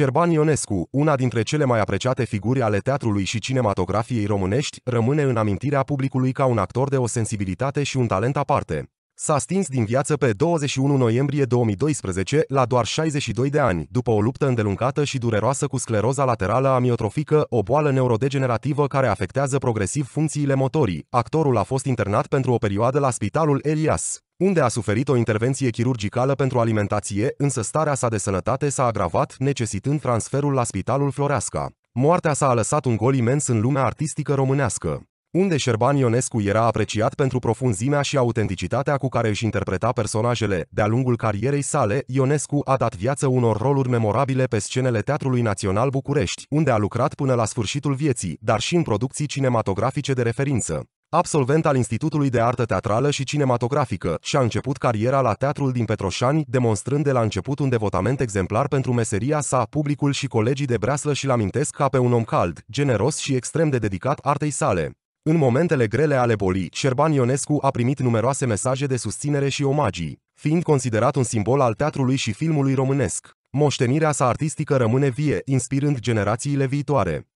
Șerban Ionescu, una dintre cele mai apreciate figuri ale teatrului și cinematografiei românești, rămâne în amintirea publicului ca un actor de o sensibilitate și un talent aparte. S-a stins din viață pe 21 noiembrie 2012, la doar 62 de ani, după o luptă îndelungată și dureroasă cu scleroza laterală amiotrofică, o boală neurodegenerativă care afectează progresiv funcțiile motorii. Actorul a fost internat pentru o perioadă la spitalul Elias unde a suferit o intervenție chirurgicală pentru alimentație, însă starea sa de sănătate s-a agravat, necesitând transferul la Spitalul Floreasca. Moartea sa a lăsat un gol imens în lumea artistică românească, unde Șerban Ionescu era apreciat pentru profunzimea și autenticitatea cu care își interpreta personajele. De-a lungul carierei sale, Ionescu a dat viață unor roluri memorabile pe scenele Teatrului Național București, unde a lucrat până la sfârșitul vieții, dar și în producții cinematografice de referință absolvent al Institutului de Artă Teatrală și Cinematografică, și-a început cariera la Teatrul din Petroșani, demonstrând de la început un devotament exemplar pentru meseria sa, publicul și colegii de breaslă și-l amintesc ca pe un om cald, generos și extrem de dedicat artei sale. În momentele grele ale bolii, Șerban Ionescu a primit numeroase mesaje de susținere și omagii, fiind considerat un simbol al teatrului și filmului românesc. Moștenirea sa artistică rămâne vie, inspirând generațiile viitoare.